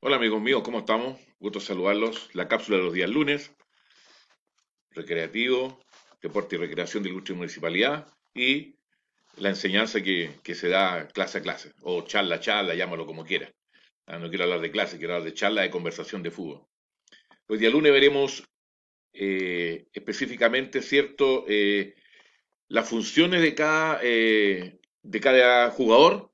Hola amigos míos, ¿cómo estamos? Gusto saludarlos. La cápsula de los días lunes, recreativo, deporte y recreación de ilustre municipalidad y la enseñanza que, se da clase a clase, o charla a charla, llámalo como quiera. Ah, no quiero hablar de clase, quiero hablar de charla de conversación de fútbol. Pues día lunes veremos eh, específicamente, ¿cierto?, eh, las funciones de cada, eh, de cada jugador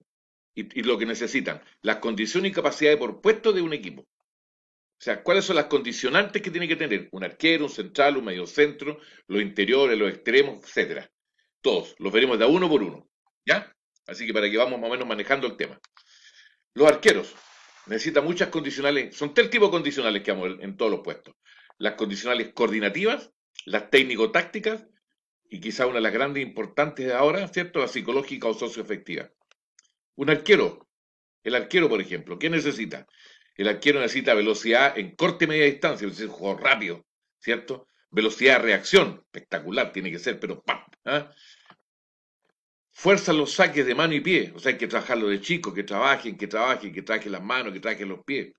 y, lo que necesitan, las condiciones y capacidades por puesto de un equipo. O sea, ¿cuáles son las condicionantes que tiene que tener un arquero, un central, un mediocentro, los interiores, los extremos, etcétera? Todos, los veremos de uno por uno, ¿ya? Así que para que vamos más o menos manejando el tema. Los arqueros necesitan muchas condicionales, son tres tipos de condicionales que vamos en todos los puestos. Las condicionales coordinativas, las técnico-tácticas y quizá una de las grandes importantes de ahora, ¿cierto? La psicológica o socioefectiva. Un arquero, el arquero, por ejemplo, ¿qué necesita? El arquero necesita velocidad en corte y media distancia, es decir, juego rápido, ¿cierto? Velocidad de reacción, espectacular tiene que ser, pero ¡pam! ¿Ah? Fuerza los saques de mano y pie, o sea, hay que trabajarlo de chico, que trabajen, que trabajen, que trabajen las manos, que trabajen los pies.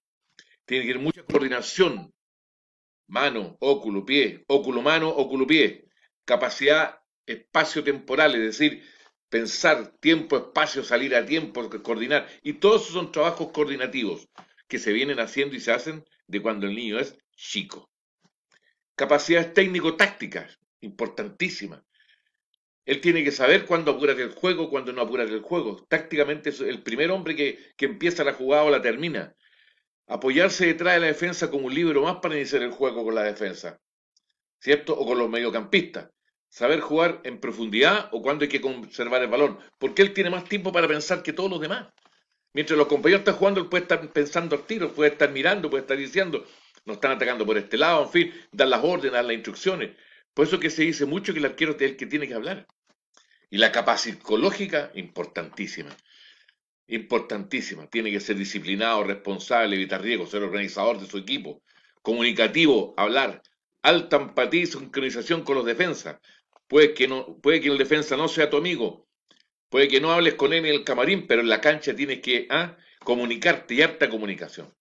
Tiene que ir mucha coordinación, mano, óculo, pie, óculo, mano, óculo, pie. Capacidad espacio-temporal, es decir, pensar tiempo, espacio, salir a tiempo, coordinar. Y todos esos son trabajos coordinativos que se vienen haciendo y se hacen de cuando el niño es chico. Capacidades técnico-tácticas, importantísimas. Él tiene que saber cuándo apurar el juego, cuándo no apurar el juego. Tácticamente es el primer hombre que, que empieza la jugada o la termina. Apoyarse detrás de la defensa como un libro más para iniciar el juego con la defensa. ¿Cierto? O con los mediocampistas saber jugar en profundidad o cuándo hay que conservar el balón, porque él tiene más tiempo para pensar que todos los demás. Mientras los compañeros están jugando, él puede estar pensando al tiro, puede estar mirando, puede estar diciendo, nos están atacando por este lado, en fin, dar las órdenes, dar las instrucciones. Por eso que se dice mucho que el arquero es el que tiene que hablar. Y la capacidad psicológica, importantísima. Importantísima. Tiene que ser disciplinado, responsable, evitar riesgos, ser organizador de su equipo, comunicativo, hablar, alta empatía y sincronización con los defensas, Puede que, no, puede que el defensa no sea tu amigo, puede que no hables con él en el camarín, pero en la cancha tienes que ¿ah? comunicarte y harta comunicación.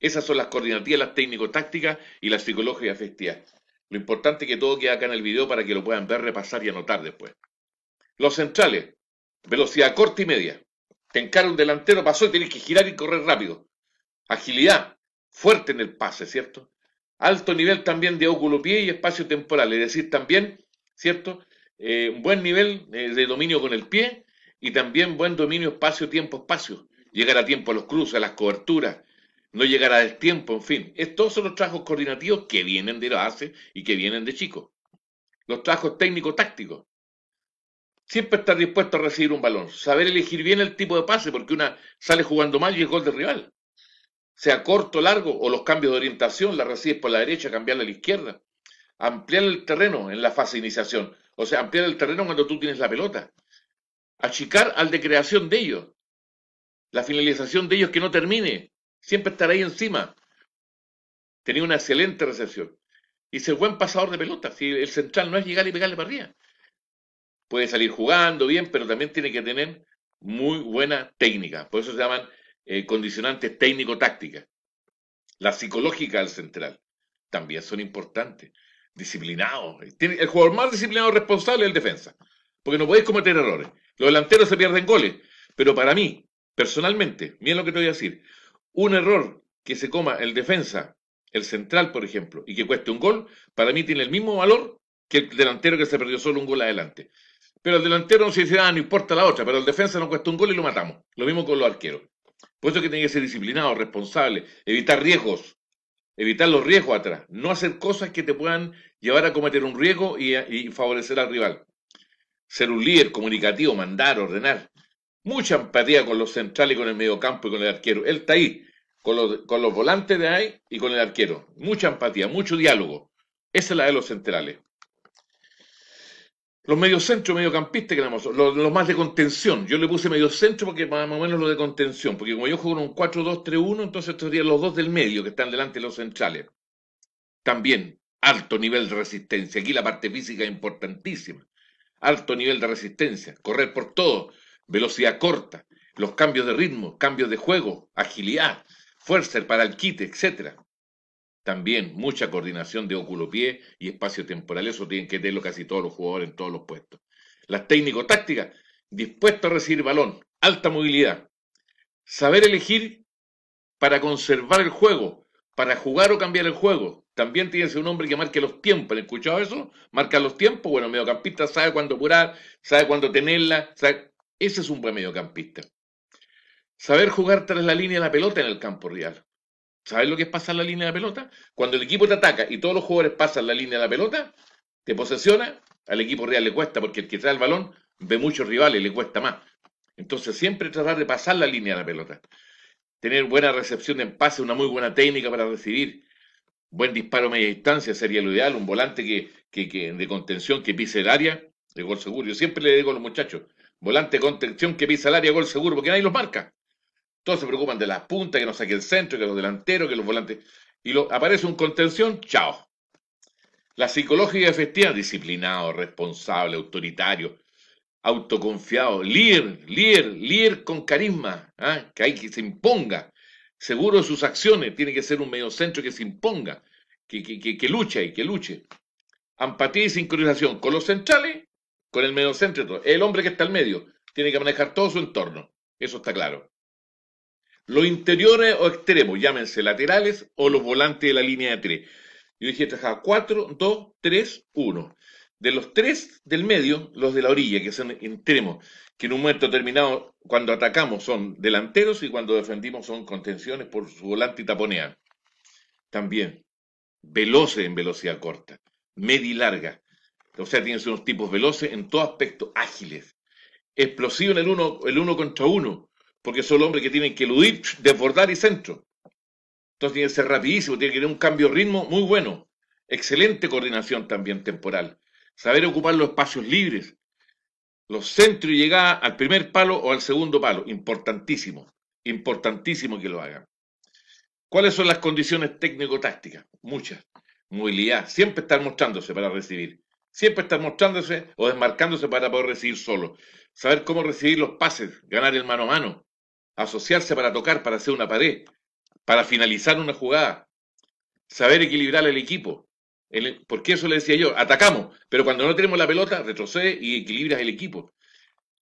Esas son las coordinativas, las técnico-tácticas y las psicológicas festivas. Lo importante es que todo queda acá en el video para que lo puedan ver, repasar y anotar después. Los centrales, velocidad corta y media. Te encara un delantero, pasó y tienes que girar y correr rápido. Agilidad, fuerte en el pase, ¿cierto? Alto nivel también de óculo pie y espacio temporal, es decir, también ¿cierto? un eh, buen nivel eh, de dominio con el pie y también buen dominio espacio-tiempo-espacio. Llegar a tiempo a los cruces, a las coberturas, no llegar al tiempo, en fin. Estos son los trabajos coordinativos que vienen de la base y que vienen de chicos. Los trabajos técnico-tácticos. Siempre estar dispuesto a recibir un balón, saber elegir bien el tipo de pase, porque una sale jugando mal y es gol del rival. Sea corto, largo, o los cambios de orientación, la recibes por la derecha, cambiarla a la izquierda ampliar el terreno en la fase de iniciación. O sea, ampliar el terreno cuando tú tienes la pelota. Achicar al de creación de ellos. La finalización de ellos que no termine. Siempre estar ahí encima. Tenía una excelente recepción. Y ser buen pasador de pelota. Si el central no es llegar y pegarle para arriba. Puede salir jugando bien, pero también tiene que tener muy buena técnica. Por eso se llaman eh, condicionantes técnico-tácticas. La psicológica del central también son importantes disciplinado. el jugador más disciplinado responsable es el defensa. Porque no podéis cometer errores. Los delanteros se pierden goles. Pero para mí, personalmente, miren lo que te voy a decir. Un error que se coma el defensa, el central, por ejemplo, y que cueste un gol, para mí tiene el mismo valor que el delantero que se perdió solo un gol adelante. Pero el delantero no se dice, ah, no importa la otra, pero el defensa nos cuesta un gol y lo matamos. Lo mismo con los arqueros. Por eso que tiene que ser disciplinado, responsable, evitar riesgos. Evitar los riesgos atrás. No hacer cosas que te puedan llevar a cometer un riesgo y, favorecer al rival. Ser un líder comunicativo, mandar, ordenar. Mucha empatía con los centrales y con el mediocampo y con el arquero. Él está ahí, con los, con los volantes de ahí y con el arquero. Mucha empatía, mucho diálogo. Esa es la de los centrales. Los centros mediocampistas que campistas, los, más de contención. Yo le puse medio centro porque más o menos lo de contención, porque como yo juego con un 4-2-3-1, entonces estos serían los dos del medio que están delante de los centrales. También, alto nivel de resistencia. Aquí la parte física es importantísima. Alto nivel de resistencia, correr por todo, velocidad corta, los cambios de ritmo, cambios de juego, agilidad, fuerza para el quite, etcétera también mucha coordinación de óculo-pie y espacio temporal. Eso tienen que tenerlo casi todos los jugadores en todos los puestos. Las técnico-tácticas, dispuesto a recibir balón, alta movilidad. Saber elegir para conservar el juego, para jugar o cambiar el juego. También ser un hombre que marque los tiempos. ¿Han escuchado eso? Marca los tiempos. Bueno, mediocampista sabe cuándo curar, sabe cuándo tenerla. Ese es un buen mediocampista. Saber jugar tras la línea de la pelota en el campo real. ¿Sabes lo que es pasar la línea de pelota? Cuando el equipo te ataca y todos los jugadores pasan la línea de la pelota, te posesiona, al equipo real le cuesta, porque el que trae el balón ve muchos rivales le cuesta más. Entonces siempre tratar de pasar la línea de la pelota. Tener buena recepción en pase, una muy buena técnica para recibir. Buen disparo a media distancia sería lo ideal. Un volante que, de contención que pise el área, de gol seguro. Yo siempre le digo a los muchachos, volante de contención que pise el área, gol seguro, porque nadie los marca. Todos se preocupan de la punta, que no saque el centro, que los delanteros, que los volantes. Y aparece un contención, chao. La psicología efectiva, disciplinado, responsable, autoritario, autoconfiado, líder, líder, líder con carisma, ¿ah? que hay que se imponga, seguro de sus acciones, tiene que ser un mediocentro que se imponga, que, que, luche y que luche. Empatía y sincronización con los centrales, con el mediocentro, el hombre que está al medio, tiene que manejar todo su entorno, eso está claro. Los interiores o extremos, llámense laterales o los volantes de la línea de tres. Yo dije, trabajaba cuatro, dos, tres, uno. De los tres del medio, los de la orilla, que son extremos, que en un momento determinado, cuando atacamos son delanteros y cuando defendimos son contenciones por su volante y taponean. También, veloces en velocidad corta, media y larga. O sea, tienen unos tipos veloces en todo aspecto, ágiles. Explosivo en el uno, el uno contra uno porque son los hombres que tienen que eludir, desbordar y centro. Entonces tiene que ser rapidísimo, tiene que tener un cambio de ritmo muy bueno. Excelente coordinación también temporal. Saber ocupar los espacios libres. Los centros y llegar al primer palo o al segundo palo. Importantísimo. Importantísimo que lo hagan. ¿Cuáles son las condiciones técnico-tácticas? Muchas. Movilidad. Siempre estar mostrándose para recibir. Siempre estar mostrándose o desmarcándose para poder recibir solo. Saber cómo recibir los pases, ganar el mano a mano asociarse para tocar, para hacer una pared, para finalizar una jugada, saber equilibrar el equipo. porque eso le decía yo, atacamos, pero cuando no tenemos la pelota, retrocede y equilibras el equipo.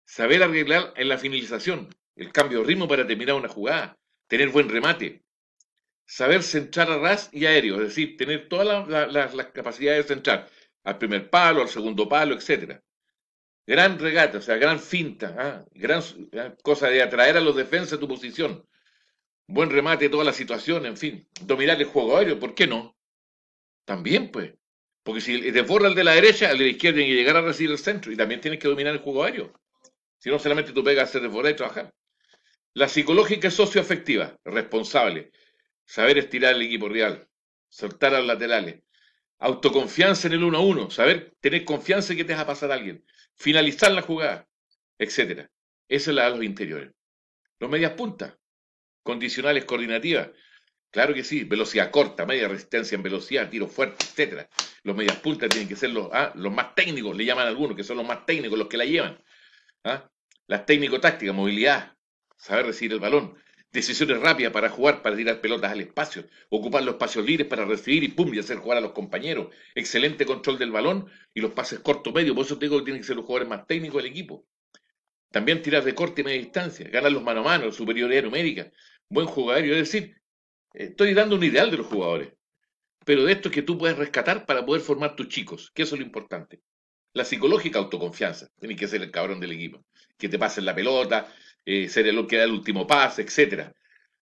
Saber arreglar en la finalización, el cambio de ritmo para terminar una jugada, tener buen remate, saber centrar a ras y aéreo, es decir, tener todas las, capacidades de centrar al primer palo, al segundo palo, etcétera. Gran regate, o sea, gran finta, ¿ah? gran ¿ah? cosa de atraer a los defensas a tu posición. Buen remate de toda la situación, en fin. Dominar el juego aéreo, ¿por qué no? También, pues. Porque si te forra el de la derecha, el de la izquierda tiene que llegar a recibir el centro. Y también tienes que dominar el juego aéreo. Si no, solamente tú pegas a hacer desbordar y trabajar. La psicológica es socioafectiva, responsable. Saber estirar el equipo real, soltar a los laterales. Autoconfianza en el 1-1, saber tener confianza en que te deja pasar a alguien finalizar la jugada, etc. Esa es la de los interiores. Los medias puntas, condicionales coordinativas, claro que sí, velocidad corta, media resistencia en velocidad, tiro fuerte, etcétera, Los medias puntas tienen que ser los, ah, más técnicos, le llaman algunos, que son los más técnicos, los que la llevan. ¿ah? Las técnico-tácticas, movilidad, saber recibir el balón, decisiones rápidas para jugar, para tirar pelotas al espacio, ocupar los espacios libres para recibir y pum, y hacer jugar a los compañeros. Excelente control del balón y los pases corto-medio, por eso te digo que tienen que ser los jugadores más técnicos del equipo. También tirar de corte y media distancia, ganar los mano a mano, superioridad numérica, buen jugador, es decir, estoy dando un ideal de los jugadores, pero de estos que tú puedes rescatar para poder formar tus chicos, que eso es lo importante. La psicológica autoconfianza, tienes que ser el cabrón del equipo, que te pasen la pelota, eh, ser el que da el último pase, etcétera.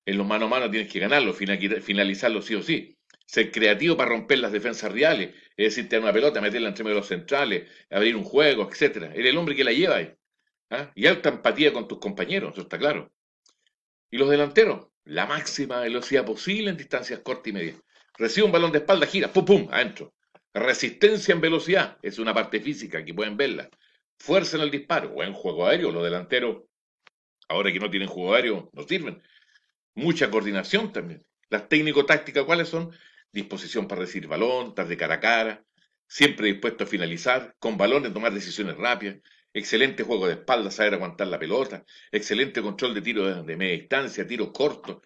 En los mano a mano tienes que ganarlo, finalizarlo sí o sí. Ser creativo para romper las defensas reales, es decir, tener una pelota, meterla entre medio de los centrales, abrir un juego, etcétera. Eres el hombre que la lleva ahí. ¿ah? Y alta empatía con tus compañeros, eso está claro. Y los delanteros, la máxima velocidad posible en distancias cortas y medias. Recibe un balón de espalda, gira, pum, pum, adentro. Resistencia en velocidad, es una parte física, aquí pueden verla. Fuerza en el disparo, buen juego aéreo, los delanteros Ahora que no tienen juego aéreo, no sirven. Mucha coordinación también. Las técnico-tácticas, ¿cuáles son? Disposición para recibir balón, estar de cara a cara, siempre dispuesto a finalizar, con balones tomar decisiones rápidas, excelente juego de espaldas, saber aguantar la pelota, excelente control de tiro de, media distancia, tiro corto,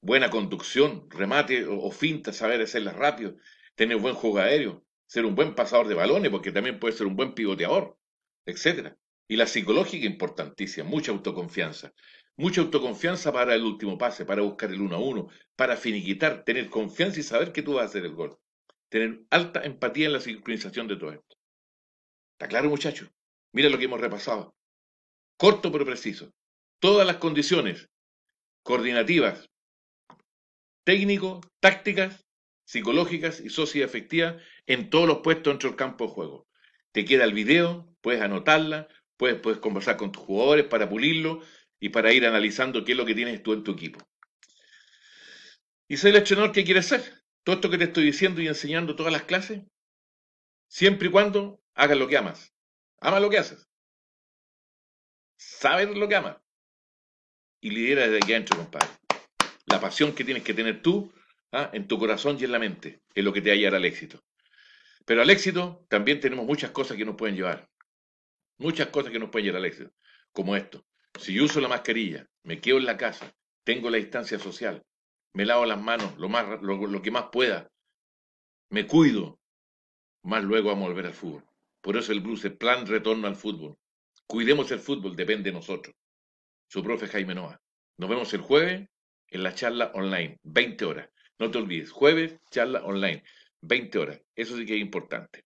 buena conducción, remate o, finta, saber hacerlas rápido, tener buen juego aéreo, ser un buen pasador de balones, porque también puede ser un buen pivoteador, etcétera. Y la psicológica importantísima, mucha autoconfianza. Mucha autoconfianza para el último pase, para buscar el uno a uno, para finiquitar, tener confianza y saber que tú vas a hacer el gol. Tener alta empatía en la sincronización de todo esto. ¿Está claro, muchachos? Mira lo que hemos repasado. Corto pero preciso. Todas las condiciones coordinativas, técnico, tácticas, psicológicas y socioafectivas en todos los puestos dentro del campo de juego. Te queda el video, puedes anotarla, pues, puedes, conversar con tus jugadores para pulirlo y para ir analizando qué es lo que tienes tú en tu equipo. Y soy el entrenador que quieres ser. Todo esto que te estoy diciendo y enseñando todas las clases, siempre y cuando hagas lo que amas. Ama lo que haces. Sabes lo que amas. Y lidera desde aquí adentro, compadre. La pasión que tienes que tener tú ¿ah? en tu corazón y en la mente es lo que te va a llevar al éxito. Pero al éxito también tenemos muchas cosas que nos pueden llevar. Muchas cosas que nos pueden llegar al éxito, como esto. Si yo uso la mascarilla, me quedo en la casa, tengo la distancia social, me lavo las manos lo, más, lo, que más pueda, me cuido, más luego vamos a volver al fútbol. Por eso el blues plan retorno al fútbol. Cuidemos el fútbol, depende de nosotros. Su profe Jaime Noa. Nos vemos el jueves en la charla online, 20 horas. No te olvides, jueves, charla online, 20 horas. Eso sí que es importante.